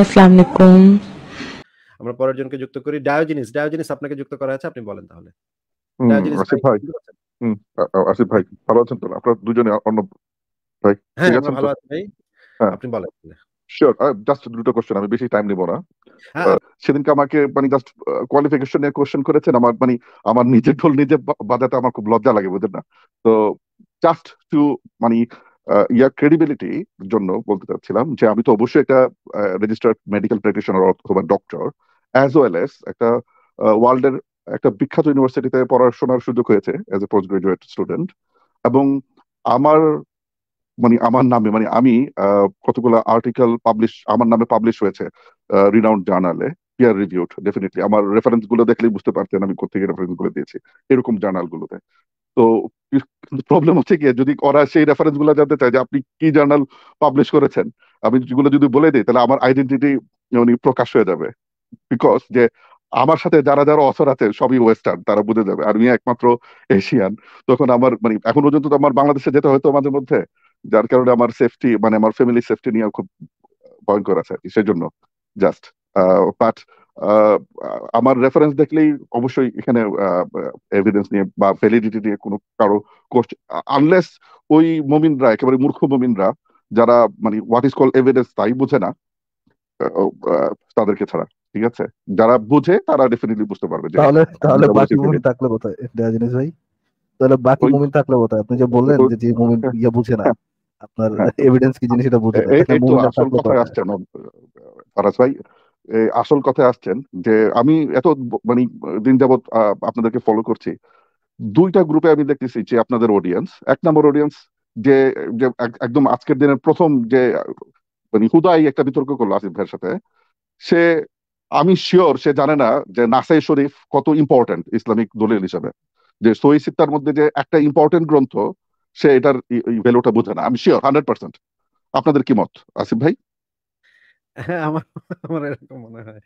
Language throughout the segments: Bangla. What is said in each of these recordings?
আমরা পরের জনকে যুক্ত করি ডায়োজেনিস আপনাকে যুক্ত করা আছে আপনি বলেন তাহলে আসিফ ভাই ভালো আছেন তো দুজনে অন্য ভাই হ্যাঁ, হ্যাঁ। আপনি বলেন শিওর জাস্ট দুটো কোশ্চেন আমি বেশি টাইম নেব না হ্যাঁ। সেদিনকে আমাকে মানে জাস্ট কোয়ালিফিকেশন নিয়ে কোশ্চেন করেছেন আমার মানে আমার নিজের ঢোল নিজে বাজাতে আমার খুব লজ্জা লাগে বুঝলেন না তো জাস্ট টু মানে ইয়ার ক্রেডিবিলিটি জন্য বলতে চাচ্ছিলাম যে আমি তো অবশ্যই একটা রেজিস্টার্ড মেডিকেল প্র্যাকটিশনার অথবা ডক্টর অ্যাজ ওয়েল এস একটা ওয়ার্ল্ডের একটা বিখ্যাত ইউনিভার্সিটিতে পড়াশোনার সুযোগ হয়েছে as a post graduate student এবং আমার মানে আমার নামে মানে আমি কতগুলো আর্টিকেল পাবলিশ আমার নামে পাবলিশ হয়েছে রিনাউন্ড জার্নালে পিয়ার রিভিউড ডেফিনেটলি আমার রেফারেন্স গুলো দেখলেই বুঝতে পারতেন আমি কোথেকে রেফারেন্স গুলো দিয়েছি এরকম জার্নাল গুলোতে তো প্রবলেম হচ্ছে কি যদি ওরা সেই রেফারেন্স গুলো জানতে চায় যে আপনি কি জার্নাল পাবলিশ করেছেন আমি যেগুলো যদি বলে দিই তাহলে আমার আইডেন্টিটি মানে প্রকাশ হয়ে যাবে বিকজ যে আমার সাথে যারা যারা অসর আছে সবই ওয়েস্টার্ন তারা বুঝে যাবে আর আমি একমাত্র এশিয়ান তখন আমার মানে এখন পর্যন্ত তো আমার বাংলাদেশে যেতে হয়তো মাঝে মধ্যে যার কারণে আমার সেফটি মানে আমার ফ্যামিলি সেফটি নিয়ে খুব ভয়ঙ্কর আছে সেই জন্য জাস্ট বাট আমার রেফারেন্স দেখলেই অবশ্যই এখানে এভিডেন্স নিয়ে বা ভ্যালিডিটি নিয়ে কোনো কারো কোশ্চেন আনলেস ওই মমিনরা একেবারে মূর্খ মমিনরা যারা মানে হোয়াট ইজ কল এভিডেন্স তাই বুঝে না তাদেরকে ছাড়া ঠিক আছে যারা বুঝে তারা ডেফিনেটলি বুঝতে পারবে তাহলে হ্যাঁ, তাহলে বাকি মুমিন থাকলে কোথায় জিনিস ভাই তাহলে বাকি মুমিন থাকলে কোথায় আপনি যে বললেন যে যে মুমিন হ্যাঁ, ইয়া বুঝে না হ্যাঁ, আপনার এভিডেন্স কি জিনিস এটা বুঝে না আসল কথা আসছে না ভাই আসল কথায় আসছেন যে আমি এত মানে দিন যাবৎ আপনাদেরকে ফলো করছি দুইটা গ্রুপে আমি দেখতেছি যে আপনাদের অডিয়েন্স এক নম্বর অডিয়েন্স যে একদম আজকের দিনের প্রথম যে মানে হুদাই একটা বিতর্ক করলো আসিফ ভাইয়ের সাথে সে আমি শিওর সে জানে না যে নাসাই শরীফ কত ইম্পর্টেন্ট ইসলামিক দলিল হিসাবে যে সহি সিত্তার মধ্যে যে একটা ইম্পর্টেন্ট গ্রন্থ সে এটার ভ্যালুটা বোঝে না আমি শিওর হান্ড্রেড পার্সেন্ট আপনাদের কি মত আসিফ ভাই হ্যাঁ আমার এরকম মনে হয়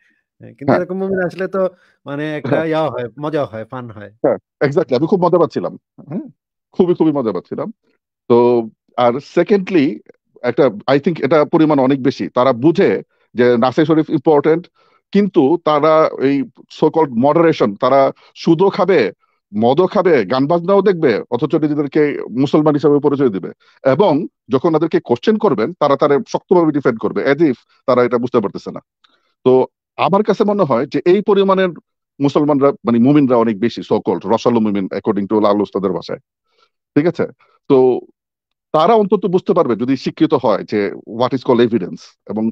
কিন্তু হ্যাঁ। এরকম মুভি আসলে তো মানে একটা হ্যাঁ। ইয়া হয় মজা হয় ফান হয় এক্স্যাক্টলি আমি খুব মজা পাচ্ছিলাম খুবই খুবই মজা পাচ্ছিলাম তো আর সেকেন্ডলি একটা আই থিঙ্ক এটা পরিমাণ অনেক বেশি তারা বুঝে যে নাসির শরীফ ইম্পর্টেন্ট কিন্তু তারা এই সোকল মডারেশন তারা সুদও খাবে মদও খাবে গান বাজনাও দেখবে অথচ নিজেদেরকে মুসলমান হিসাবে পরিচয় দিবে এবং যখন তাদেরকে কোশ্চেন করবেন তারা তারা শক্তভাবে ডিফেন্ড করবে এজ ইফ তারা এটা বুঝতে পারতেছে না তো আমার কাছে মনে হয় যে এই পরিমাণের মুসলমানরা মানে মুমিনরা অনেক বেশি সকল্ড রসাল মুমিন অ্যাকর্ডিং টু লাল উস্তাদের ভাষায় ঠিক আছে তো তারা অন্তত বুঝতে পারবে যদি শিক্ষিত হয় যে হোয়াট ইজ কল এভিডেন্স এবং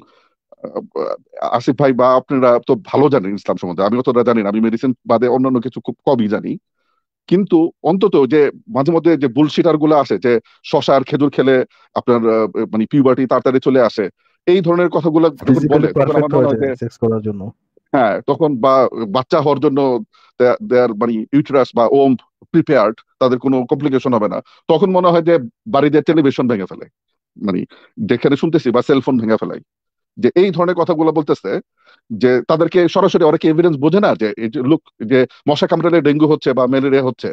আসিফ ভাই বা আপনারা তো ভালো জানেন ইসলাম সম্বন্ধে আমি অতটা জানি না আমি মেডিসিন বাদে অন্যান্য কিছু খুব কমই জানি কিন্তু অন্তত যে মাঝে মধ্যে যে বুলশিটার গুলো আসে যে শশা আর খেজুর খেলে আপনার মানে পিউবার্টি তাড়াতাড়ি চলে আসে এই ধরনের কথাগুলো বলে জন্য হ্যাঁ তখন বা বাচ্চা হওয়ার জন্য দেয়ার মানে ইউটারাস বা ওম প্রিপেয়ার্ড তাদের কোনো কমপ্লিকেশন হবে না তখন মনে হয় যে বাড়িতে টেলিভিশন ভেঙে ফেলে মানে যেখানে শুনতেছি বা সেলফোন ভেঙে ফেলায় যে এই ধরনের কথাগুলো বলতেছে যে তাদেরকে সরাসরি অনেকে এভিডেন্স বোঝে না যে লোক যে মশা কামড়ালে ডেঙ্গু হচ্ছে বা ম্যালেরিয়া হচ্ছে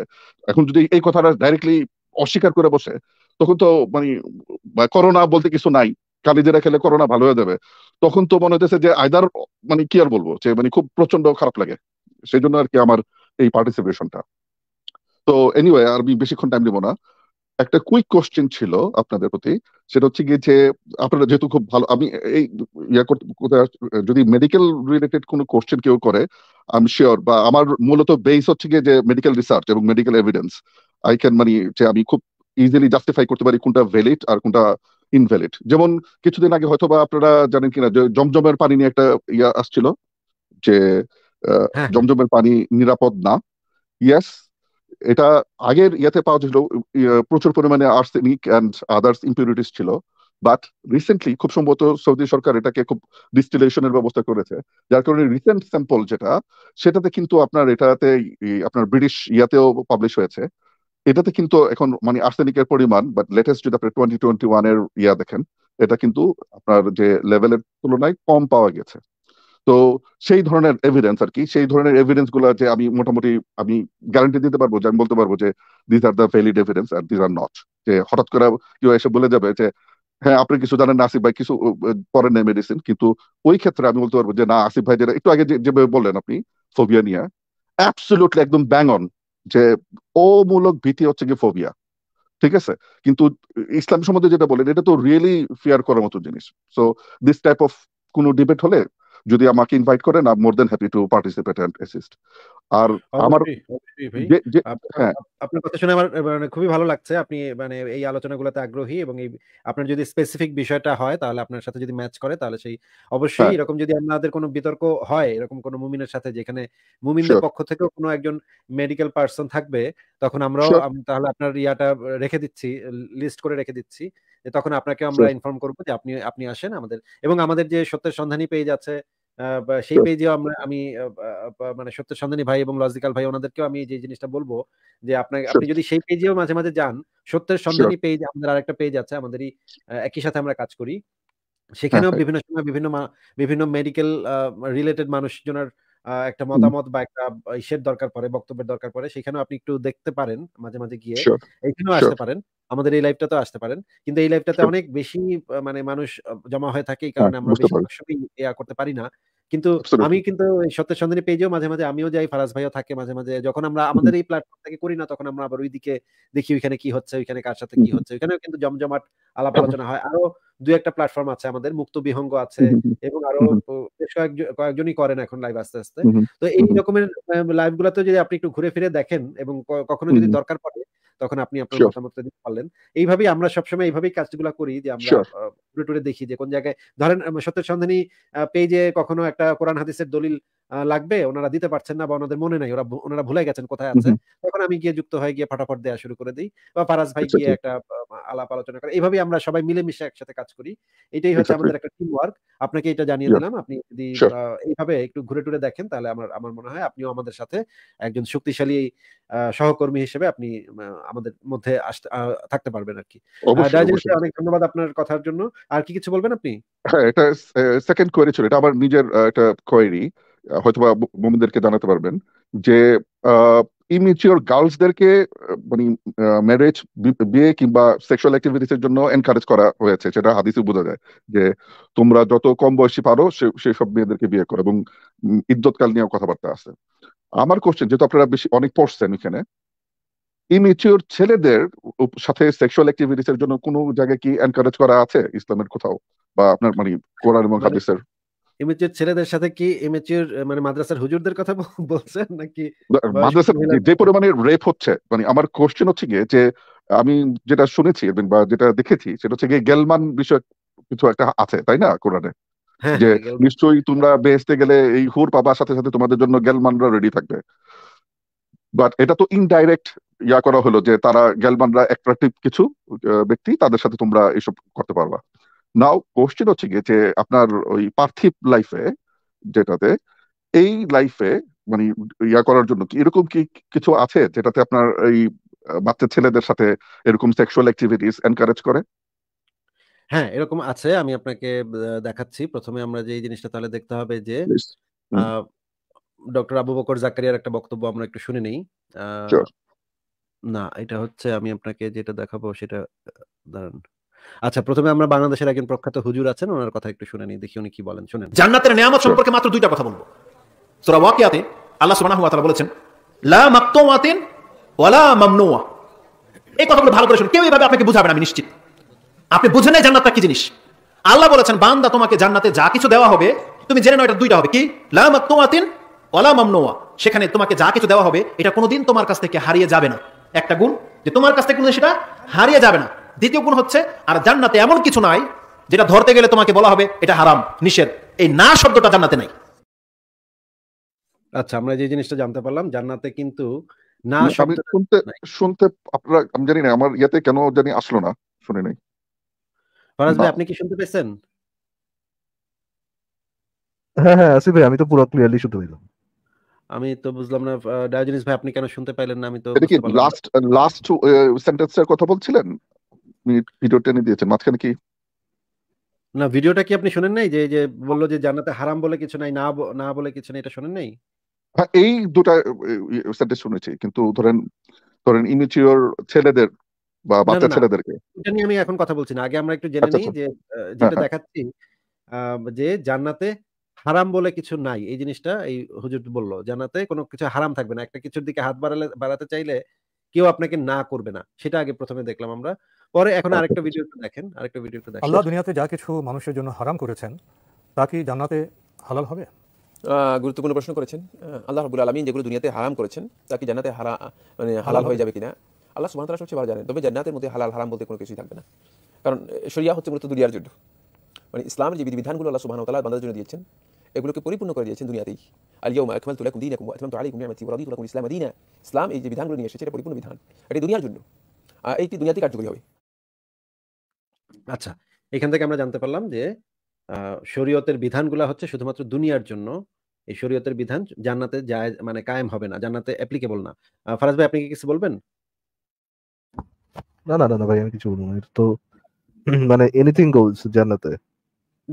এখন যদি এই কথাটা ডাইরেক্টলি অস্বীকার করে বসে তখন তো মানে করোনা বলতে কিছু নাই কালিজেরা খেলে করোনা ভালো হয়ে যাবে তখন তো মনে হতেছে যে আয়দার মানে কি আর বলবো যে মানে খুব প্রচন্ড খারাপ লাগে সেই জন্য আর কি আমার এই পার্টিসিপেশনটা তো এনিওয়ে আর বেশিক্ষণ টাইম দিব না একটা কুইক কোশ্চেন ছিল আপনাদের প্রতি সেটা হচ্ছে গিয়ে যে আপনারা যেহেতু খুব ভালো আমি এই ইয়া করতে যদি মেডিকেল রিলেটেড কোনো কোশ্চেন কেউ করে আমি শিওর বা আমার মূলত বেস হচ্ছে গিয়ে যে মেডিকেল রিসার্চ এবং মেডিকেল এভিডেন্স আই ক্যান মানে যে আমি খুব ইজিলি জাস্টিফাই করতে পারি কোনটা ভ্যালিড আর কোনটা ইনভ্যালিড যেমন কিছুদিন আগে হয়তো বা আপনারা জানেন কিনা যে জমজমের পানি নিয়ে একটা ইয়া আসছিল যে হ্যাঁ। জমজমের পানি নিরাপদ না ইয়াস এটা আগের ইয়েতে পাওয়া যেত ইয়ে প্রচুর পরিমাণে আর্সেনিক অ্যান্ড আদার্স ইম্পিউরিটিস ছিল বাট রিসেন্টলি খুব সম্ভবত সৌদি সরকার এটাকে খুব ডিস্টিলেশনের ব্যবস্থা করেছে যার কারণে রিসেন্ট স্যাম্পল যেটা সেটাতে কিন্তু আপনার এটাতে আপনার ব্রিটিশ ইয়াতেও পাবলিশ হয়েছে এটাতে কিন্তু এখন মানে আর্সেনিকের পরিমাণ বাট লেটেস্ট যদি আপনি টোয়েন্টি টোয়েন্টি ওয়ান এর ইয়া দেখেন এটা কিন্তু আপনার যে লেভেলের তুলনায় কম পাওয়া গেছে তো সেই ধরনের এভিডেন্স আর কি সেই ধরনের এভিডেন্স গুলো যে আমি মোটামুটি আমি গ্যারান্টি দিতে পারবো যে আমি বলতে পারবো যে this are the valid evidence আর দিস আর নট যে হঠাৎ করে কেউ এসে বলে যাবে যে হ্যাঁ আপনি কিছু জানেন আসিফ ভাই কিছু করেন নেই মেডিসিন কিন্তু ওই ক্ষেত্রে আমি বলতে পারবো যে না আসিফ ভাই যেটা একটু আগে যেভাবে বললেন আপনি ফোবিয়া নিয়ে অ্যাবসলুটলি একদম ব্যাঙ্গন যে অমূলক ভীতি হচ্ছে কি ফোবিয়া ঠিক আছে কিন্তু ইসলাম সম্বন্ধে যেটা বলেন এটা তো রিয়েলি ফিয়ার করার মতো জিনিস সো দিস টাইপ অফ কোনো ডিবেট হলে যদি আমাকে ইনভাইট করেন I more then happy to participate and assist আর আমার হ্যাঁ। আপনার কথা শুনে আমার মানে খুবই ভালো লাগছে আপনি মানে এই আলোচনাগুলোতে আগ্রহী এবং এই আপনার যদি স্পেসিফিক বিষয়টা হয় তাহলে আপনার সাথে যদি ম্যাচ করে তাহলে সেই অবশ্যই হ্যাঁ। এরকম যদি আপনাদের কোনো বিতর্ক হয় এরকম কোনো মুমিনের সাথে যেখানে মুমিনদের পক্ষ থেকেও কোনো একজন মেডিকেল পার্সন থাকবে তখন আমরাও তাহলে আপনার ইয়াটা রেখে দিচ্ছি লিস্ট করে রেখে দিচ্ছি যে তখন আপনাকে আমরা ইনফর্ম করবো যে আপনি আপনি আসেন আমাদের এবং আমাদের যে সত্যের সন্ধানী পেজ আছে সেই পেজেও আমরা আমি মানে সত্যের সন্ধানী ভাই এবং লজিক্যাল ভাই ওনাদেরকেও আমি যে জিনিসটা বলবো যে আপনাকে আপনি যদি সেই পেজেও মাঝে মাঝে যান সত্যের সন্ধানী পেজ আমাদের আরেকটা পেজ আছে আমাদেরই একই সাথে আমরা কাজ করি সেখানেও আচ্ছা। বিভিন্ন সময় বিভিন্ন বিভিন্ন মেডিকেল রিলেটেড মানুষজনের একটা মতামত বা একটা ইসের দরকার পড়ে বক্তব্যের দরকার পড়ে সেখানেও আপনি একটু দেখতে পারেন মাঝে মাঝে গিয়ে এখানেও আসতে পারেন আমাদের এই লাইভটাতেও আসতে পারেন কিন্তু এই লাইভটাতে অনেক বেশি মানে মানুষ জমা হয়ে থাকে এই হ্যাঁ, কারণে আমরা বেশি ইয়া করতে পারি না কিন্তু আমি কিন্তু সত্যের সন্ধানী পেজেও মাঝে মাঝে আমিও যাই ফারাজ ভাইও থাকে মাঝে মাঝে যখন আমরা আমাদের এই প্ল্যাটফর্ম থেকে করি না তখন আমরা আবার ওইদিকে দেখি ওইখানে কি হচ্ছে ওইখানে কার সাথে কি হচ্ছে ওইখানেও কিন্তু জমজমাট আলাপ আলোচনা হয় আরো দুই একটা প্ল্যাটফর্ম আছে আমাদের মুক্ত বিহঙ্গ আছে এবং আরো কয়েকজনই করেন এখন লাইভ আস্তে আস্তে তো এই রকমের লাইভ গুলাতে যদি আপনি একটু ঘুরে ফিরে দেখেন এবং কখনো যদি দরকার পড়ে তখন আপনি আপনার মতামত দিতে পারলেন এইভাবেই আমরা সবসময় এইভাবেই কাজগুলো করি যে আমরা টুরে টুরে দেখি যে কোন জায়গায় ধরেন সত্যের সন্ধানী পেজে কখনো একটা কোরআন হাদিসের দলিল লাগবে ওনারা দিতে পারছেন না বা ওনাদের মনে নাই ওরা ওনারা ভুলে গেছেন কোথায় আছে তখন আমি গিয়ে যুক্ত হয়ে গিয়ে ফটাফট দেওয়া শুরু করে দিই বা ফারাজ ভাই আচ্ছা, গিয়ে আচ্ছা। একটা আলাপ আলোচনা করে এইভাবে আমরা সবাই মিলেমিশে একসাথে কাজ করি এটাই হচ্ছে আচ্ছা, আমাদের একটা টিম ওয়ার্ক আপনাকে এটা জানিয়ে দিলাম আপনি যদি এইভাবে একটু ঘুরে টুরে দেখেন তাহলে আমার আমার মনে হয় আপনিও আমাদের সাথে একজন শক্তিশালী সহকর্মী হিসেবে আপনি আমাদের মধ্যে থাকতে পারবেন আর কি অনেক ধন্যবাদ আপনার কথার জন্য আর কি কিছু বলবেন আপনি হ্যাঁ এটা সেকেন্ড কোয়েরি ছিল এটা আমার নিজের একটা কোয়েরি হয়তোবা মোমেনদেরকে জানাতে পারবেন যে ইমিচিওর গার্লসদেরকে মানে ম্যারেজ বিয়ে কিংবা সেক্সুয়াল অ্যাক্টিভিটিস এর জন্য এনকারেজ করা হয়েছে সেটা হাদিসে বোঝা যায় যে তোমরা যত কম বয়সী পারো সেই সব মেয়েদেরকে বিয়ে করো এবং ইদ্যৎকাল নিয়েও কথাবার্তা আছে আমার কোশ্চেন যেহেতু আপনারা বেশি অনেক পড়ছেন এখানে ইমিচিওর ছেলেদের সাথে সেক্সুয়াল অ্যাক্টিভিটিস এর জন্য কোনো জায়গায় কি এনকারেজ করা আছে ইসলামের কোথাও বা আপনার মানে কোরআন এবং মানে হাদিসের ইমেচিউর ছেলেদের সাথে কি ইমেচিউর মানে মাদ্রাসার হুজুরদের কথা বলছেন নাকি মাদ্রাসা যে পরিমাণে রেপ হচ্ছে মানে আমার কোশ্চেন হচ্ছে গিয়ে যে আমি যেটা শুনেছি বা যেটা দেখেছি সেটা হচ্ছে গেলমান বিষয় কিছু একটা আছে তাই না কোরআনে হ্যাঁ, যে হ্যাঁ, নিশ্চয়ই তোমরা বেহেস্তে গেলে এই হুর পাবার সাথে সাথে তোমাদের জন্য গেলমানরা রেডি থাকবে বাট এটা তো ইনডাইরেক্ট ইয়া করা হলো যে তারা গেলমানরা অ্যাট্রাকটিভ কিছু ব্যক্তি তাদের সাথে তোমরা এসব করতে পারবা নাও কোশ্চেন হচ্ছে গিয়ে যে আপনার ওই পার্থিব লাইফে যেটাতে এই লাইফে মানে ইয়া করার জন্য কি এরকম কি কিছু আছে যেটাতে আপনার এই বাচ্চা ছেলেদের সাথে এরকম সেক্সুয়াল অ্যাক্টিভিটিস এনকারেজ করে হ্যাঁ এরকম আছে আমি আপনাকে দেখাচ্ছি প্রথমে আমরা যে জিনিসটা তাহলে দেখতে হবে যে ডক্টর আবু বকর জাকারিয়ার একটা বক্তব্য আমরা একটু শুনে নেই না এটা হচ্ছে আমি আপনাকে যেটা দেখাবো সেটা দাঁড়ান আচ্ছা প্রথমে আমরা বাংলাদেশের একজন প্রখ্যাত হুজুর আছেন ওনার কথা একটু শুনে নিই দেখি উনি কি বলেন শুনেন জান্নাতের নিয়ামত সম্পর্কে মাত্র দুইটা কথা বলবো সূরা ওয়াকিয়াতে আল্লাহ সুবহানাহু ওয়া তাআলা বলেছেন লা মাকতুমাতিন লা মামনুয়া এই কথাগুলো ভালো করে শুনুন কেউ এভাবে আপনাকে বুঝাবে না আমি নিশ্চিত আপনি বুঝে নেয় জান্নাতটা কি জিনিস আল্লাহ বলেছেন বান্দা তোমাকে জান্নাতে যা কিছু দেওয়া হবে তুমি জেনে নাও এটা দুইটা হবে কি লা মাকতুমাতিন লা মামনুয়া সেখানে তোমাকে যা কিছু দেওয়া হবে এটা কোনোদিন তোমার কাছ থেকে হারিয়ে যাবে না একটা গুণ যে তোমার কাছ থেকে কোনোদিন সেটা হারিয়ে যাবে না দ্বিতীয় গুণ হচ্ছে আর জান্নাতে এমন কিছু নাই যেটা ধরতে গেলে তোমাকে বলা হবে এটা হারাম নিষেধ এই না শব্দটা জান্নাতে নাই আচ্ছা আমরা যে জিনিসটা জানতে পারলাম জান্নাতে কিন্তু না শব্দ শুনতে শুনতে আপনারা আমি জানি না আমার ইয়াতে কেন জানি আসলো না শুনে নাই ফরাজ ভাই আপনি কি শুনতে পেয়েছেন হ্যাঁ হ্যাঁ আসি ভাই আমি তো পুরো ক্লিয়ারলি শুনতে পেলাম আমি তো বুঝলাম না ডায়োজেনিস ভাই আপনি কেন শুনতে পাইলেন না আমি তো লাস্ট লাস্ট সেন্টেন্সের কথা বলছিলেন মিনিট ভিডিও টেনে দিয়েছে মাঝখানে কি না ভিডিওটা কি আপনি শুনেন নাই যে যে বললো যে জান্নাতে হারাম বলে কিছু নাই না না বলে কিছু নাই এটা শুনেন নাই হ্যাঁ এই দুটা সেন্টেন্স শুনেছি কিন্তু ধরেন ধরেন ইমিচিওর ছেলেদের বা বাচ্চা ছেলেদেরকে এটা নিয়ে আমি এখন কথা বলছি না আগে আমরা একটু জেনে আচ্ছা, নিই আচ্ছা। যে হ্যাঁ, যেটা হ্যাঁ। দেখাচ্ছি যে জান্নাতে হারাম বলে কিছু নাই এই জিনিসটা এই হুজুর বলল জান্নাতে কোনো কিছু হারাম থাকবে না একটা কিছুর দিকে হাত বাড়ালে বাড়াতে চাইলে কেউ আপনাকে না করবে না সেটা আগে প্রথমে দেখলাম আমরা পরে এখন আচ্ছা। আরেকটা ভিডিও একটু দেখেন আরেকটা ভিডিও একটু দেখেন আল্লাহ দুনিয়াতে যা কিছু মানুষের জন্য হারাম করেছেন তা কি জান্নাতে হালাল হবে গুরুত্বপূর্ণ প্রশ্ন করেছেন আল্লাহ রাব্বুল আলামিন যেগুলো দুনিয়াতে হারাম করেছেন তা কি জান্নাতে হারা মানে হালাল হয়ে যাবে কিনা আল্লাহ সুবহানাহু ওয়া তাআলা সবচেয়ে ভালো জানেন তবে জান্নাতের মধ্যে হালাল হারাম বলতে কোনো কিছুই থাকবে না কারণ শরিয়া হচ্ছে মূলত দুনিয়ার জন্য মানে ইসলামের যে বিধিবিধানগুলো আল্লাহ সুবহানাহু ওয়া তাআলা বান্দার জন্য দিয়েছেন এগুলোকে পরিপূর্ণ করে দিয়েছেন দুনিয়াতেই আলিয়াউমা আকমালতু লাকুম দীনাকুম ওয়া আতমামতু আলাইকুম নি'মাতি ওয়া রাদিতু লাকুম ইসলামা দীনা ইসলাম এই যে বিধানগুলো নিয়ে এসেছে এটা পরিপূর্ণ বিধান এটা দুনিয়ার জন্য এইটি দুনিয়াতেই কার্যকরী হবে আচ্ছা এখান থেকে আমরা জানতে পারলাম যে শরীয়তের বিধানগুলা হচ্ছে শুধুমাত্র দুনিয়ার জন্য এই শরীয়তের বিধান জান্নাতে যায় মানে কায়েম হবে না জান্নাতে অ্যাপ্লিকেবল না ফারাজ ভাই আপনি কি কিছু বলবেন না না না ভাই আমি কিছু বলবো না এটা তো মানে এনিথিং গোলস জান্নাতে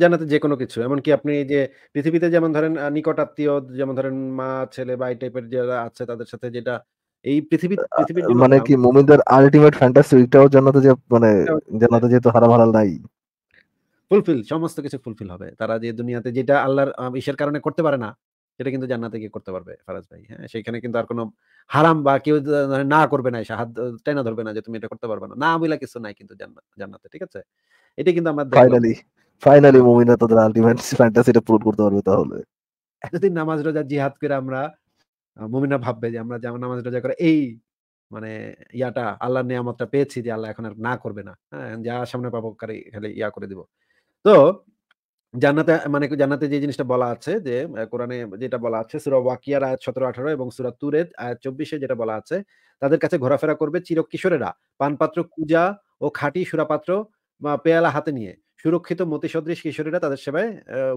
জান্নাতে যে কোনো কিছু এমন কি আপনি যে পৃথিবীতে যেমন ধরেন নিকট আত্মীয় যেমন ধরেন মা ছেলে বা এই টাইপের যারা আছে তাদের সাথে যেটা এই পৃথিবী পৃথিবীর মানে কি মুমিনদের আলটিমেট ফ্যান্টাসি জান্নাতে যে মানে জান্নাতে যেহেতু হারাম হালাল নাই ফুলফিল সমস্ত কিছু ফুলফিল হবে তারা যে দুনিয়াতে যেটা আল্লাহর ইসের কারণে করতে পারে না সেটা কিন্তু জান্নাতে গিয়ে করতে পারবে ফারাজ ভাই হ্যাঁ সেখানে কিন্তু আর কোনো হারাম বা কেউ মানে, না করবে না হাত ধরবে না যে তুমি এটা করতে পারবে না না বলে কিছু নাই কিন্তু জান্নাতে ঠিক আছে এটা কিন্তু আমরা ফাইনালি ফাইনালি তাদের আলটিমেট ফ্যান্টাসিটা পূরণ করতে পারবে তাহলে যদি নামাজ রোজা জিহাদ করে আমরা মুমিনরা ভাববে যে আমরা যেমন নামাজ রোজা করে এই মানে ইয়াটা আল্লাহ নিয়ামতটা পেয়েছি যে আল্লাহ এখন আর না করবে না হ্যাঁ যা সামনে পাবো কারি খালি ইয়া করে দিব তো জান্নাতে মানে জান্নাতে যে জিনিসটা বলা আছে যে কোরআনে যেটা বলা আছে সুরা ওয়াকিয়ার আয়াত সতেরো আঠারো এবং সুরা তুরেদ আয়াত চব্বিশে যেটা বলা আছে তাদের কাছে ঘোরাফেরা করবে চিরকিশোরেরা পানপাত্র কুজা ও খাঁটি সুরাপাত্র বা পেয়ালা হাতে নিয়ে সুরক্ষিত মতি সদৃশ কিশোরীরা তাদের সেবায়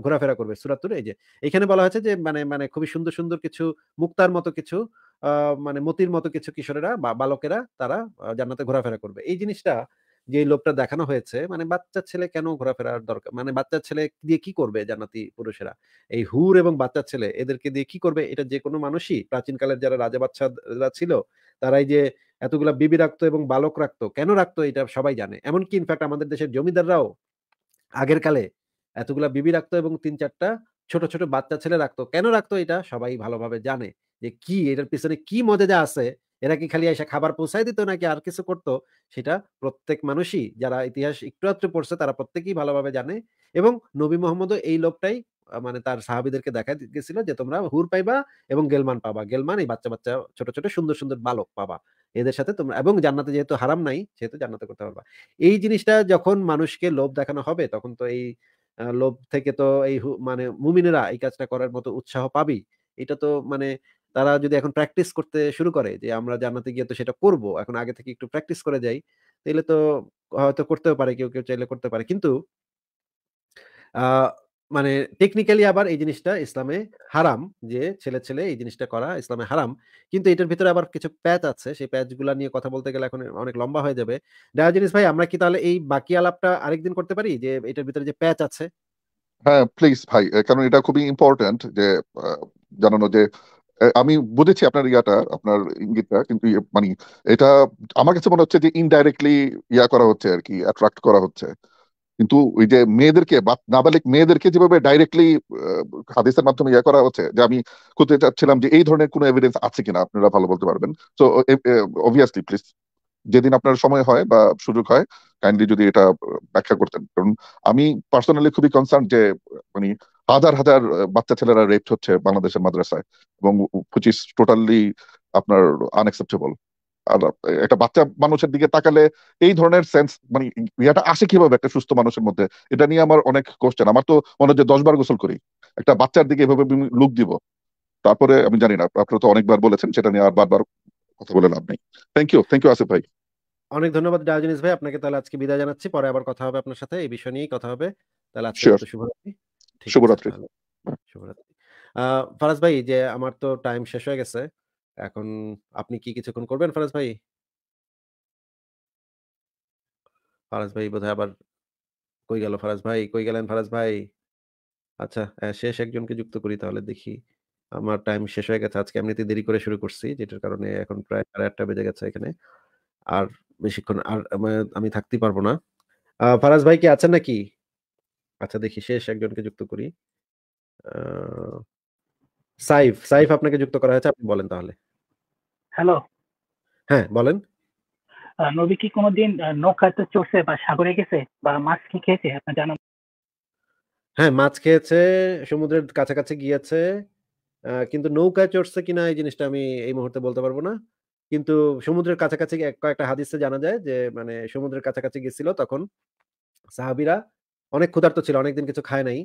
ঘোরাফেরা করবে সুরাতুর এই যে এখানে বলা হয়েছে যে মানে মানে খুবই সুন্দর সুন্দর কিছু মুক্তার মতো কিছু মানে মতির মতো কিছু কিশোরেরা বা বালকেরা তারা জান্নাতে ঘোরাফেরা করবে এই জিনিসটা যে লোকটা দেখানো হয়েছে মানে বাচ্চা ছেলে কেন ঘোরাফেরার দরকার মানে বাচ্চা ছেলে দিয়ে কি করবে জান্নাতি পুরুষেরা এই হুর এবং বাচ্চা ছেলে এদেরকে দিয়ে কি করবে এটা যে কোনো মানুষই প্রাচীনকালের যারা রাজা বাচ্চারা ছিল তারাই যে এতগুলা বিবি রাখতো এবং বালক রাখতো কেন রাখতো এটা সবাই জানে এমনকি ইনফ্যাক্ট আমাদের দেশের জমিদাররাও আগের কালে এতগুলা বিবি রাখতো এবং তিন চারটা ছোট ছোট বাচ্চা ছেলে রাখতো কেন রাখতো এটা সবাই ভালোভাবে জানে যে কি এটার পিছনে কি মজেদা আছে এরা কি খালি এসে খাবার পৌঁছাই দিত নাকি আর কিছু করতো সেটা প্রত্যেক মানুষই যারা ইতিহাস একটু আত্রে পড়ছে তারা প্রত্যেকেই ভালোভাবে জানে এবং নবী মোহাম্মদও এই লোকটাই মানে তার সাহাবিদেরকে দেখা গেছিল যে তোমরা হুর পাইবা এবং গেলমান পাবা গেলমান এই বাচ্চা বাচ্চা ছোট ছোট সুন্দর সুন্দর বালক পাবা এদের সাথে তোমরা এবং জান্নাতে যেহেতু হারাম নাই সেহেতু জান্নাতে করতে পারবা এই জিনিসটা যখন মানুষকে লোভ দেখানো হবে তখন তো এই লোভ থেকে তো এই মানে মুমিনেরা এই কাজটা করার মতো উৎসাহ পাবেই এটা তো মানে তারা যদি এখন প্র্যাকটিস করতে শুরু করে যে আমরা জান্নাতে গিয়ে তো সেটা করব এখন আগে থেকে একটু প্র্যাকটিস করে যাই তাহলে তো হয়তো করতেও পারে কেউ কেউ চাইলে করতে পারে কিন্তু মানে টেকনিক্যালি আবার এই জিনিসটা ইসলামে হারাম যে ছেলে ছেলে এই জিনিসটা করা ইসলামে হারাম কিন্তু এটার ভিতরে আবার কিছু প্যাচ আছে সেই প্যাচ নিয়ে কথা বলতে গেলে এখন অনেক লম্বা হয়ে যাবে ডায়োজেনিস ভাই আমরা কি তাহলে এই বাকি আলাপটা আরেকদিন করতে পারি যে এটার ভিতরে যে প্যাচ আছে হ্যাঁ প্লিজ ভাই কারণ এটা খুবই ইম্পর্টেন্ট যে জানানো যে আমি বুঝেছি আপনার ইয়াটা আপনার ইঙ্গিতটা কিন্তু ইয়ে, মানে এটা আমার কাছে মনে হচ্ছে যে ইনডাইরেক্টলি ইয়া করা হচ্ছে আর কি অ্যাট্রাক্ট করা হচ্ছে কিন্তু ওই যে মেয়েদেরকে নাবালিক মেয়েদেরকে যেভাবে ডাইরেক্টলি হাদিসের মাধ্যমে ইয়ে করা হচ্ছে যে আমি খুঁজতে চাচ্ছিলাম যে এই ধরনের কোনো এভিডেন্স আছে কিনা আপনারা ভালো বলতে পারবেন তো অবভিয়াসলি প্লিজ যেদিন আপনার সময় হয় বা সুযোগ হয় কাইন্ডলি যদি এটা ব্যাখ্যা করতেন কারণ আমি পার্সোনালি খুবই কনসার্ন যে মানে হাজার হাজার বাচ্চা ছেলেরা রেপ হচ্ছে বাংলাদেশের মাদ্রাসায় এবং হুইচ টোটালি আপনার আনএক্সেপ্টেবল আর একটা বাচ্চা মানুষের দিকে তাকালে এই ধরনের সেন্স মানে ইয়াটা আসে কিভাবে একটা সুস্থ মানুষের মধ্যে এটা নিয়ে আমার অনেক কোশ্চেন আমার তো মনে হয় দশ বার গোসল করি একটা বাচ্চার দিকে এভাবে লুক দিব তারপরে আমি জানি না আপনারা তো অনেকবার বলেছেন সেটা নিয়ে আর বারবার কথা বলে লাভ নেই thank you thank you Asif ভাই অনেক ধন্যবাদ ডায়োজেনিস ভাই আপনাকে তাহলে আজকে বিদায় জানাচ্ছি পরে আবার কথা হবে আপনার সাথে এই বিষয় নিয়েই কথা হবে তাহলে আজকে শুভরাত্রি শুভরাত্রি শুভরাত্রি ফারাজ ভাই যে আমার তো টাইম শেষ হয়ে গেছে এখন আপনি কি কিছুক্ষণ করবেন ফারাজ ভাই? ফারাজ ভাই বোধহয় আবার কই গেল ফারাজ ভাই? কই গেলেন ফারাজ ভাই? আচ্ছা শেষ একজনকে যুক্ত করি তাহলে দেখি। আমার টাইম শেষ হয়ে গেছে। আজকে এমনিতে দেরি করে শুরু করছি যেটার কারণে এখন প্রায় সাড়ে আটটা বেজে গেছে এখানে। আর বেশিক্ষণ আর আমি থাকতেই পারবো না। ফারাজ ভাই কি আছেন নাকি? আচ্ছা দেখি শেষ একজনকে যুক্ত করি। সাইফ, সাইফ আপনাকে যুক্ত করা হয়েছে আপনি বলেন তাহলে। হ্যালো হ্যাঁ বলেন নবী কি কোনোদিন নৌকাতে চড়ছে বা সাগরে গেছে বা মাছ কি খেয়েছে আপনার জানা হ্যাঁ মাছ খেয়েছে সমুদ্রের কাছাকাছি গিয়েছে কিন্তু নৌকায় চড়ছে কিনা এই জিনিসটা আমি এই মুহূর্তে বলতে পারবো না কিন্তু সমুদ্রের কাছাকাছি কয়েকটা হাদিসে জানা যায় যে মানে সমুদ্রের কাছাকাছি গেছিল তখন সাহাবিরা অনেক ক্ষুধার্ত ছিল অনেকদিন কিছু খায় নাই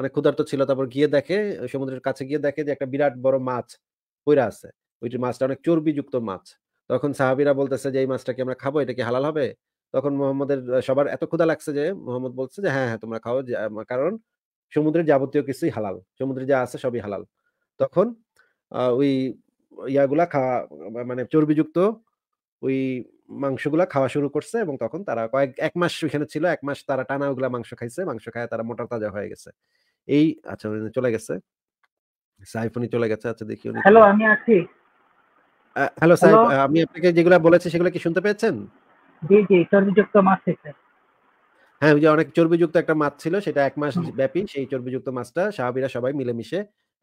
অনেক ক্ষুধার্ত ছিল তারপর গিয়ে দেখে সমুদ্রের কাছে গিয়ে দেখে যে একটা বিরাট বড় মাছ পইরা আছে ওইটি মাছটা অনেক চর্বিযুক্ত মাছ তখন সাহাবিরা বলতেছে যে এই মাছটাকে আমরা খাবো এটা কি হালাল হবে তখন মোহাম্মদের সবার এত ক্ষুধা লাগছে যে মোহাম্মদ বলছে যে হ্যাঁ হ্যাঁ তোমরা খাও কারণ সমুদ্রের যাবতীয় কিছুই হালাল সমুদ্রে যা আছে সবই হালাল তখন ওই ইয়াগুলা খাওয়া মানে চর্বিযুক্ত ওই মাংসগুলা খাওয়া শুরু করছে এবং তখন তারা কয়েক এক মাস ওইখানে ছিল এক মাস তারা টানা ওগুলা মাংস খাইছে মাংস খায় তারা মোটা তাজা হয়ে গেছে এই আচ্ছা চলে গেছে সাইফনি চলে গেছে আচ্ছা দেখি হ্যালো আমি আছি হ্যালো স্যার আমি আপনাকে যেগুলো বলেছি সেগুলো কি শুনতে পেয়েছেন জি জি চর্বিযুক্ত মাছ স্যার হ্যাঁ ওই যে অনেক চর্বিযুক্ত একটা মাছ ছিল সেটা এক মাস ব্যাপী সেই চর্বিযুক্ত মাছটা সাহাবিরা সবাই মিলেমিশে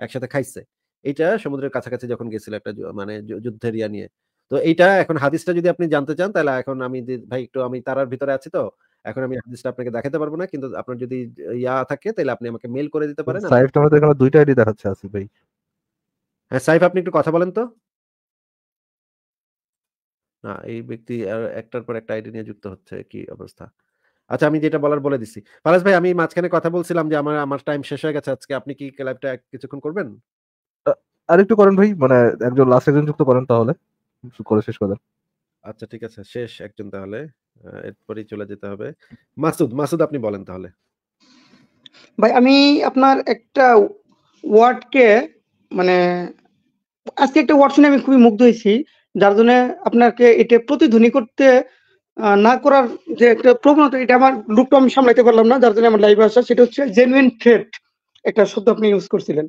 একসাথে খাইছে এটা সমুদ্রের কাছাকাছি যখন গেছিল একটা মানে যুদ্ধের ইয়া নিয়ে তো এইটা এখন হাদিসটা যদি আপনি জানতে চান তাহলে এখন আমি ভাই একটু আমি তারার ভিতরে আছি তো এখন আমি হাদিসটা আপনাকে দেখাতে পারবো না কিন্তু আপনার যদি ইয়া থাকে তাহলে আপনি আমাকে মেল করে দিতে পারেন সাইফ তোমাদের এখানে দুইটা আইডি দেখাচ্ছে আসিফ ভাই হ্যাঁ সাইফ আপনি একটু কথা বলেন তো না এই ব্যক্তি একটার পর একটা আইডি নিয়ে যুক্ত হচ্ছে কি অবস্থা আচ্ছা আমি যেটা বলার বলে দিছি ফারাজ ভাই আমি মাঝখানে কথা বলছিলাম যে আমার আমার টাইম শেষ হয়ে গেছে আজকে আপনি কি ক্লাবটা কিছুক্ষণ করবেন আর একটু করেন ভাই মানে একজন লাস্ট একজন যুক্ত করেন তাহলে করে শেষ করেন আচ্ছা ঠিক আছে শেষ একজন তাহলে এরপরই চলে যেতে হবে মাসুদ মাসুদ আপনি বলেন তাহলে ভাই আমি আপনার একটা ওয়ার্ডকে মানে আজকে একটা ওয়ার্ড শুনে আমি খুবই মুগ্ধ হয়েছি যার জন্য আপনাকে এটা প্রতিধ্বনি করতে না করার যে একটা প্রবণতা এটা আমার লুকটা আমি সামলাইতে পারলাম না যার জন্য আমার লাইভে আসা সেটা হচ্ছে জেনুইন থ্রেট একটা শব্দ আপনি ইউজ করছিলেন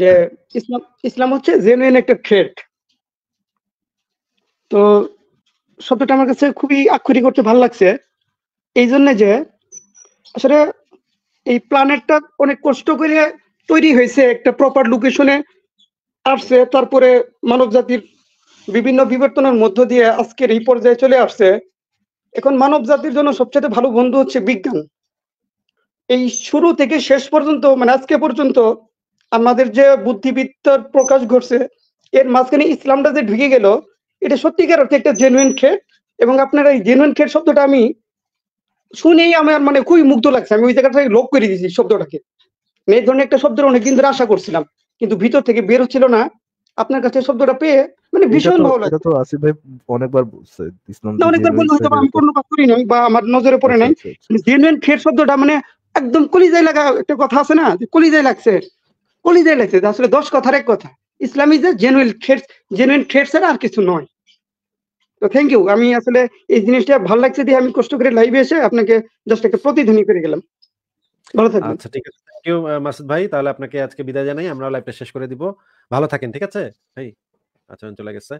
যে ইসলাম ইসলাম হচ্ছে জেনুইন একটা থ্রেট তো শব্দটা আমার কাছে খুবই আক্ষরিক করতে ভালো লাগছে এই জন্য যে আসলে এই প্ল্যানেটটা অনেক কষ্ট করে তৈরি হয়েছে একটা প্রপার লোকেশনে আসছে তারপরে মানব জাতির বিভিন্ন বিবর্তনের মধ্য দিয়ে আজকের এই পর্যায়ে চলে আসছে এখন মানব জাতির জন্য সবচেয়ে ভালো বন্ধু হচ্ছে বিজ্ঞান এই শুরু থেকে শেষ পর্যন্ত মানে আজকে পর্যন্ত আমাদের যে বুদ্ধিবিদ্যার প্রকাশ ঘটছে এর মাঝখানে ইসলামটা যে ঢুকে গেল এটা সত্যিকার অর্থে একটা জেনুইন খেট এবং আপনার এই জেনুইন খেট শব্দটা আমি শুনেই আমার মানে খুবই মুগ্ধ লাগছে আমি ওই জায়গাটা লোক করে দিয়েছি শব্দটাকে এই ধরনের একটা শব্দের অনেকদিন ধরে আশা করছিলাম কিন্তু ভিতর থেকে বের হচ্ছিল না আপনার কাছে শব্দটা পেয়ে মানে ভীষণ ভালো লাগে তো আসি ভাই অনেকবার বলছে ইসলাম অনেকবার বললে হয়তো আমি কোনো কাজ করি নাই বা আমার নজরে পড়ে নাই জেনুইন আচ্ছা, আচ্ছা, আচ্ছা। মানে ফের শব্দটা মানে একদম কলিজায় লাগা একটা কথা আছে না যে কলিজায় লাগছে কলিজায় লাগছে আসলে দশ কথার এক কথা Islam is a genuine fear genuine fear ছাড়া আর কিছু নয় তো থ্যাংক ইউ আমি আসলে এই জিনিসটা ভালো লাগছে দিয়ে আমি কষ্ট করে লাইভে এসে আপনাকে জাস্ট একটা প্রতিধ্বনি করে গেলাম আচ্ছা ঠিক আছে থ্যাংক ইউ মাসুদ ভাই তাহলে আপনাকে আজকে বিদায় জানাই আমরা লাইভটা শেষ করে দিব ভালো থাকেন ঠিক আছে ভাই আচ্ছা চলে গেছে